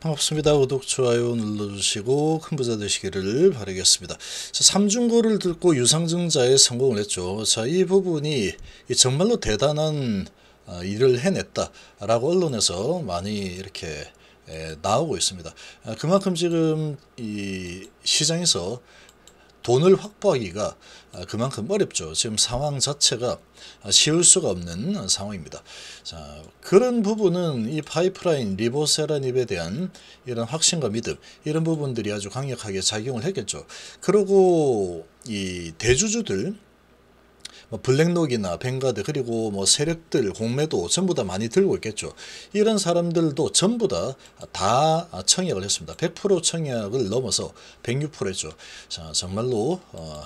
반갑습니다. 구독, 좋아요 눌러주시고 큰 부자 되시기를 바라겠습니다. 자, 삼중고를 듣고 유상증자에 성공을 했죠. 자, 이 부분이 정말로 대단한 아, 일을 해냈다라고 언론에서 많이 이렇게 나오고 있습니다. 아, 그만큼 지금 이 시장에서 돈을 확보하기가 아, 그만큼 어렵죠. 지금 상황 자체가 쉬울 수가 없는 상황입니다. 자, 그런 부분은 이 파이프라인 리보세라닙에 대한 이런 확신과 믿음 이런 부분들이 아주 강력하게 작용을 했겠죠. 그리고 이 대주주들 뭐 블랙록이나 뱅가드 그리고 뭐 세력들 공매도 전부 다 많이 들고 있겠죠. 이런 사람들도 전부 다 다 청약을 했습니다. 100% 청약을 넘어서 106%였죠. 자 정말로 어,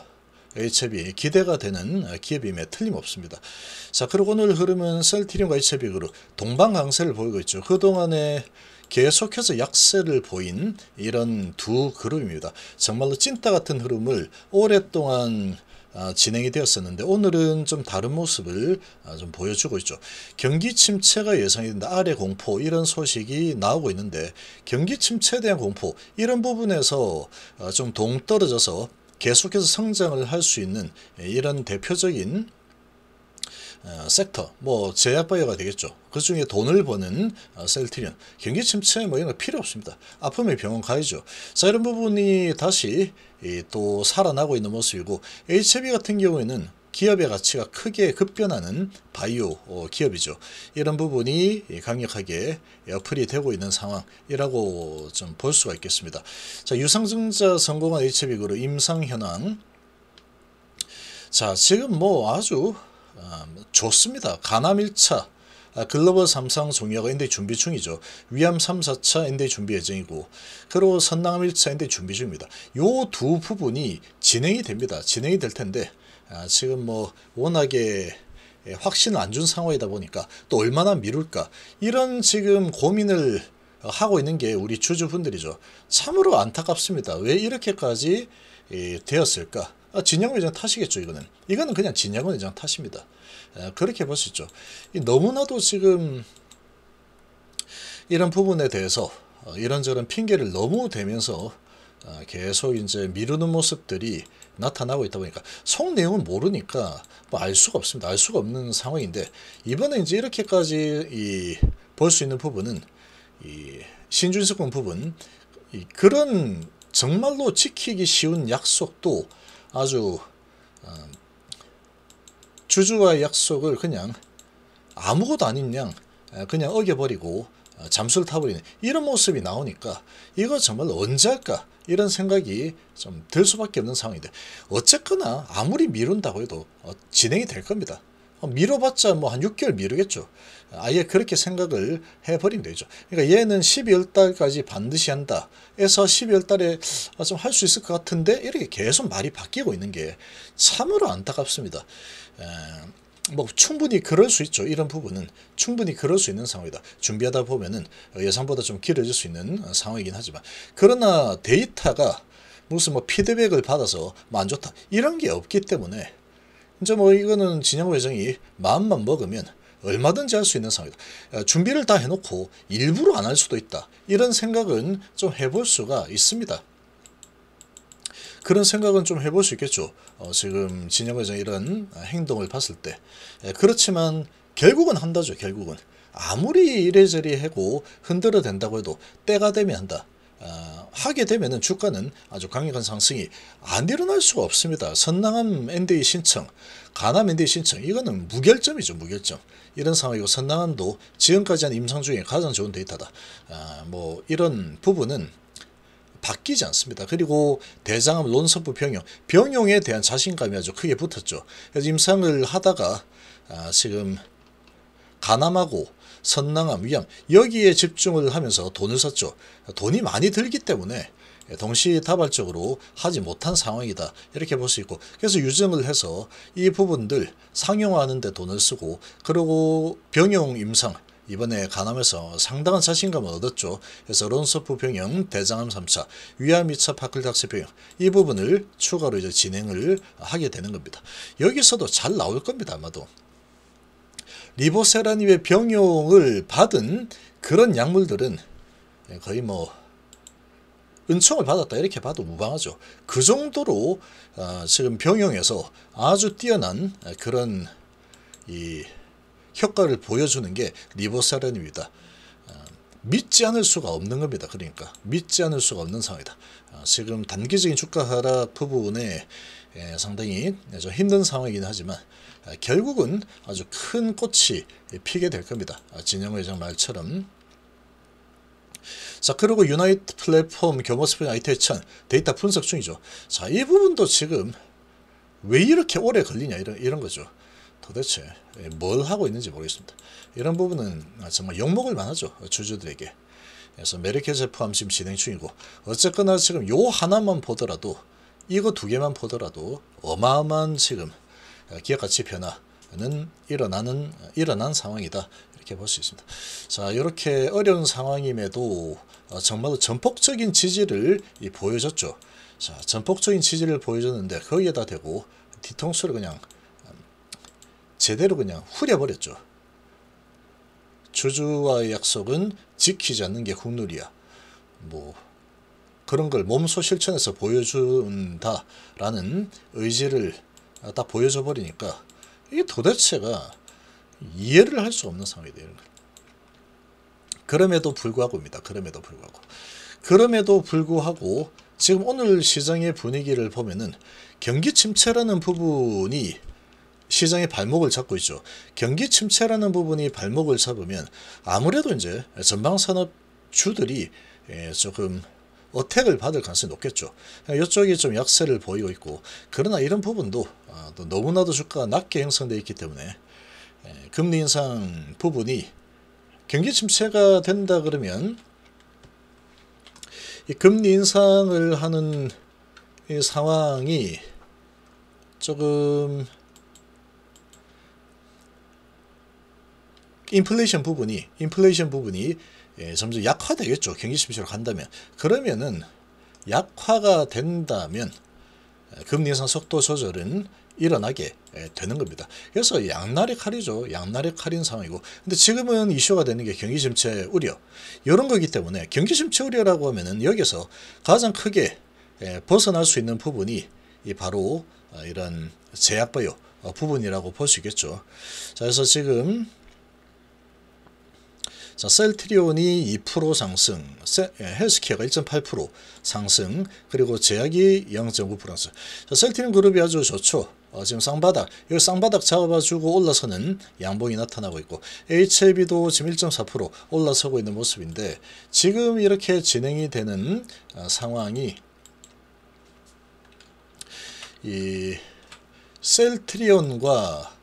HB 기대가 되는 기업임에 틀림없습니다. 자 그리고 오늘 흐름은 셀트리온과 HB 그룹 동방 강세를 보이고 있죠. 그동안에 계속해서 약세를 보인 이런 두 그룹입니다. 정말로 찐따 같은 흐름을 오랫동안 아, 진행이 되었었는데 오늘은 좀 다른 모습을 아, 좀 보여주고 있죠. 경기 침체가 예상이 된다. 아래 공포 이런 소식이 나오고 있는데 경기 침체에 대한 공포 이런 부분에서 아, 좀 동떨어져서 계속해서 성장을 할 수 있는 예, 이런 대표적인 어, 섹터, 뭐 제약바이오가 되겠죠. 그 중에 돈을 버는 어, 셀트리온, 경기 침체 뭐 이런 거 필요 없습니다. 아픔에 병원 가야죠. 자 이런 부분이 다시 또 살아나고 있는 모습이고 HB 같은 경우에는 기업의 가치가 크게 급변하는 바이오 어, 기업이죠. 이런 부분이 강력하게 어플이 되고 있는 상황이라고 좀 볼 수가 있겠습니다. 자, 유상증자 성공한 HB그룹 임상현황. 자, 지금 뭐 아주 아, 좋습니다. 가남 1차 아, 글로벌 삼성 종료가 이인 d 준비 중이죠. 위암 3, 4차 인 d 준비 예정이고 그리고 선남 1차 인 d 준비 중입니다. 요두 부분이 진행이 됩니다. 진행이 될 텐데 아, 지금 뭐 워낙에 확신 을안 준 상황이다 보니까 또 얼마나 미룰까 이런 지금 고민을 하고 있는 게 우리 주주분들이죠. 참으로 안타깝습니다. 왜 이렇게까지 예, 되었을까? 아, 진양 회장 탓이겠죠 이거는 이거는 그냥 진양 회장 탓입니다 그렇게 볼 수 있죠 너무나도 지금 이런 부분에 대해서 어, 이런저런 핑계를 너무 대면서 어, 계속 이제 미루는 모습들이 나타나고 있다 보니까 속 내용은 모르니까 뭐 알 수가 없습니다. 알 수가 없는 상황인데 이번에 이제 이렇게까지 볼 수 있는 부분은 이신준석군 부분 그런 정말로 지키기 쉬운 약속도 아주 어, 주주와의 약속을 그냥 아무것도 아닌 양 그냥 어겨버리고 어, 잠수를 타버리는 이런 모습이 나오니까 이거 정말 언제 할까 이런 생각이 좀 들 수밖에 없는 상황인데 어쨌거나 아무리 미룬다고 해도 어, 진행이 될 겁니다. 어, 미뤄봤자 뭐한 6개월 미루겠죠. 아예 그렇게 생각을 해버리면되죠 그러니까 얘는 12월 달까지 반드시 한다. 해서 12월 달에 어, 좀할 수 있을 것 같은데 이렇게 계속 말이 바뀌고 있는 게 참으로 안타깝습니다. 뭐 충분히 그럴 수 있죠. 이런 부분은 충분히 그럴 수 있는 상황이다. 준비하다 보면은 예상보다 좀 길어질 수 있는 상황이긴 하지만 그러나 데이터가 무슨 뭐 피드백을 받아서 만 뭐 좋다 이런 게 없기 때문에 진짜 뭐 이거는 진영 회장이 마음만 먹으면 얼마든지 할 수 있는 상황이다. 준비를 다 해놓고 일부러 안 할 수도 있다. 이런 생각은 좀 해볼 수가 있습니다. 그런 생각은 좀 해볼 수 있겠죠. 어, 지금 진영 회장 이런 행동을 봤을 때. 예, 그렇지만 결국은 한다죠. 결국은. 아무리 이래저래 하고 흔들어 댄다고 해도 때가 되면 한다. 아, 하게 되면 주가는 아주 강력한 상승이 안 일어날 수가 없습니다. 선당 NDA 신청, 가남 NDA 신청 이거는 무결점이죠. 무결점. 이런 상황이고 선당도 지금까지 한 임상 중에 가장 좋은 데이터다. 아, 뭐 이런 부분은 바뀌지 않습니다. 그리고 대장암 론서부 병용, 병용에 대한 자신감이 아주 크게 붙었죠. 그래서 임상을 하다가 아, 지금 가남하고 선남함위암 여기에 집중을 하면서 돈을 썼죠. 돈이 많이 들기 때문에 동시다발적으로 하지 못한 상황이다 이렇게 볼 수 있고 그래서 유증을 해서 이 부분들 상용화하는 데 돈을 쓰고 그리고 병용 임상 이번에 가남에서 상당한 자신감을 얻었죠. 그래서 론서프 병영, 대장암 3차, 위암 2차 파클닥스 병영 이 부분을 추가로 이제 진행을 하게 되는 겁니다. 여기서도 잘 나올 겁니다. 아마도. 리보세라닙의 병용을 받은 그런 약물들은 거의 뭐 은총을 받았다 이렇게 봐도 무방하죠. 그 정도로 아, 지금 병용에서 아주 뛰어난 그런 이 효과를 보여주는 게 리보사렌입니다. 아, 믿지 않을 수가 없는 겁니다. 그러니까 믿지 않을 수가 없는 상황이다. 아, 지금 단기적인 주가 하락 부분에 예, 상당히 좀 힘든 상황이긴 하지만 아, 결국은 아주 큰 꽃이 피게 될 겁니다. 아, 진영 회장 말처럼 자 그리고 유나이트 플랫폼 겸허스프링 IT 해 데이터 분석 중이죠. 자이 부분도 지금 왜 이렇게 오래 걸리냐 이런, 이런 거죠. 도대체 예, 뭘 하고 있는지 모르겠습니다. 이런 부분은 아, 정말 욕먹을 만하죠. 주주들에게. 그래서 메리켓을 포함 지금 진행 중이고 어쨌거나 지금 요 하나만 보더라도 이거 두 개만 보더라도 어마어마한 지금 기업가치 변화는 일어나는 일어난 상황이다 이렇게 볼 수 있습니다. 자 이렇게 어려운 상황임에도 어, 정말 전폭적인 지지를 보여줬죠. 자 전폭적인 지지를 보여줬는데 거기에다 대고 뒤통수를 그냥 음, 제대로 그냥 후려버렸죠. 주주와의 약속은 지키지 않는 게 국룰이야. 뭐 그런 걸 몸소 실천해서 보여준다라는 의지를 딱 보여줘 버리니까 이게 도대체가 이해를 할 수 없는 상황이 되는 거예요. 그럼에도 불구하고입니다. 그럼에도 불구하고. 그럼에도 불구하고 지금 오늘 시장의 분위기를 보면은 경기 침체라는 부분이 시장의 발목을 잡고 있죠. 경기 침체라는 부분이 발목을 잡으면 아무래도 이제 전방산업 주들이 예, 조금 어택을 받을 가능성이 높겠죠. 그러니까 이쪽이 좀 약세를 보이고 있고 그러나 이런 부분도 아, 너무나도 주가가 낮게 형성되어 있기 때문에 예, 금리 인상 부분이 경기 침체가 된다 그러면 이 금리 인상을 하는 상황이 조금 인플레이션 부분이 인플레이션 부분이 예, 점점 약화되겠죠. 경기 침체로 간다면 그러면은 약화가 된다면 예, 금리 인상 속도 조절은 일어나게 예, 되는 겁니다. 그래서 양날의 칼이죠. 양날의 칼인 상황이고 근데 지금은 이슈가 되는 게 경기침체 우려 이런 거기 때문에 경기침체 우려라고 하면은 여기서 가장 크게 예, 벗어날 수 있는 부분이 바로 어, 이런 제약바이 어, 부분이라고 볼 수 있겠죠. 자 그래서 지금 자, 셀트리온이 2% 상승, 예, 헬스케어가 1.8% 상승, 그리고 제약이 0.9% 자, 셀트리온 그룹이 아주 좋죠. 어, 지금 쌍바닥, 여 쌍바닥 잡아주고 올라서는 양봉이 나타나고 있고 HLB도 지금 1.4% 올라서고 있는 모습인데 지금 이렇게 진행이 되는 어, 상황이 이 셀트리온과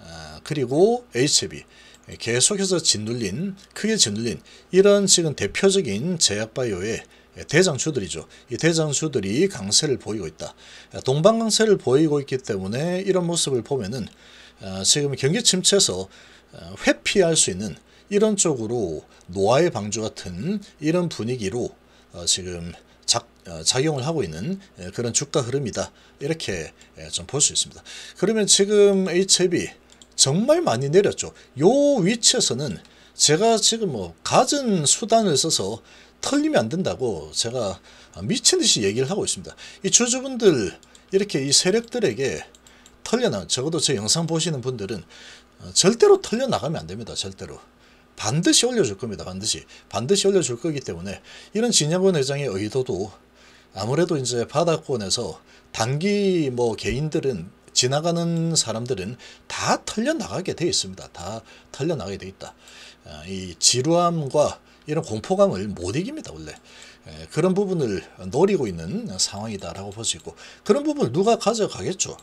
아, 그리고 HB 계속해서 짓눌린 크게 짓눌린 이런 지금 대표적인 제약바이오의 대장주들이죠. 이 대장주들이 강세를 보이고 있다. 동반 강세를 보이고 있기 때문에 이런 모습을 보면은 아, 지금 경기 침체에서 아, 회피할 수 있는 이런 쪽으로 노아의 방주 같은 이런 분위기로 어, 지금 작, 어, 작용을 하고 있는 그런 주가 흐름이다. 이렇게 좀 볼 수 있습니다. 그러면 지금 HB 정말 많이 내렸죠. 요 위치에서는 제가 지금 뭐 가진 수단을 써서 털리면 안 된다고 제가 미친 듯이 얘기를 하고 있습니다. 이 주주분들 이렇게 이 세력들에게 털려나 적어도 제 영상 보시는 분들은 어, 절대로 털려나가면 안 됩니다. 절대로. 반드시 올려줄 겁니다. 반드시. 반드시 올려줄 거기 때문에 이런 진영권 회장의 의도도 아무래도 이제 바닥권에서 단기 뭐 개인들은 지나가는 사람들은 다 털려나가게 되어 있습니다. 다 털려나가게 되어 있다. 아, 이 지루함과 이런 공포감을 못 이깁니다. 원래 그런 부분을 노리고 있는 상황이다라고 볼수 있고 그런 부분을 누가 가져가겠죠.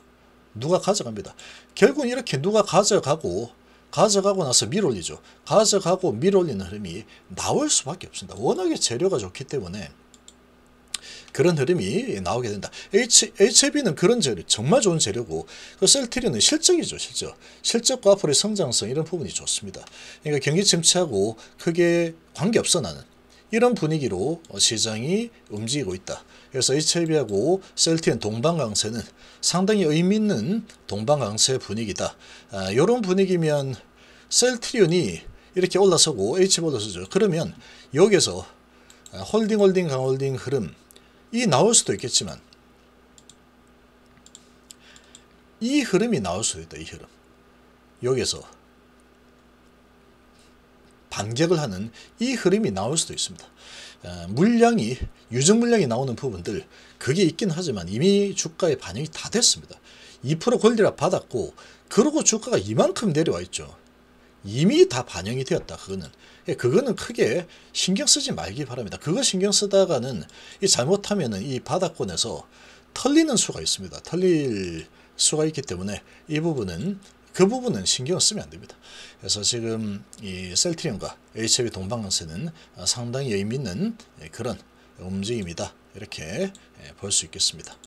누가 가져갑니다. 결국은 이렇게 누가 가져가고 가져가고 나서 밀올리죠. 가져가고 밀올리는 흐름이 나올 수밖에 없습니다. 워낙에 재료가 좋기 때문에 그런 흐름이 나오게 된다. H, HB는 그런 재료, 정말 좋은 재료고 그 셀트리는 실적이죠. 실적. 실적과 앞으로의 성장성 이런 부분이 좋습니다. 그러니까 경기 침체하고 크게 관계없어 나는. 이런 분위기로 시장이 움직이고 있다. 그래서 HLB하고 셀티엔 동방강세는 상당히 의미 있는 동방강세 분위기다. 아, 이런 분위기면 셀트리온이 이렇게 올라서고 HB 올라서죠. 그러면 여기서 아, 홀딩 홀딩 강홀딩 흐름 이 나올 수도 있겠지만 이 흐름이 나올 수도 있다. 이 흐름. 여기에서 반격을 하는 이 흐름이 나올 수도 있습니다. 어, 물량이 유증 물량이 나오는 부분들 그게 있긴 하지만 이미 주가의 반영이 다 됐습니다. 2% 권리라 받았고 그러고 주가가 이만큼 내려와 있죠. 이미 다 반영이 되었다. 그거는 예, 그거는 크게 신경 쓰지 말기 바랍니다. 그거 신경 쓰다가는 이잘못하면이 바닥권에서 털리는 수가 있습니다. 털릴 수가 있기 때문에 이 부분은 그 부분은 신경 쓰면 안 됩니다. 그래서 지금 이 셀트리온과 HB 동방강세는 상당히 의미 있는 예, 그런 움직임이다. 이렇게 예, 볼수 있겠습니다.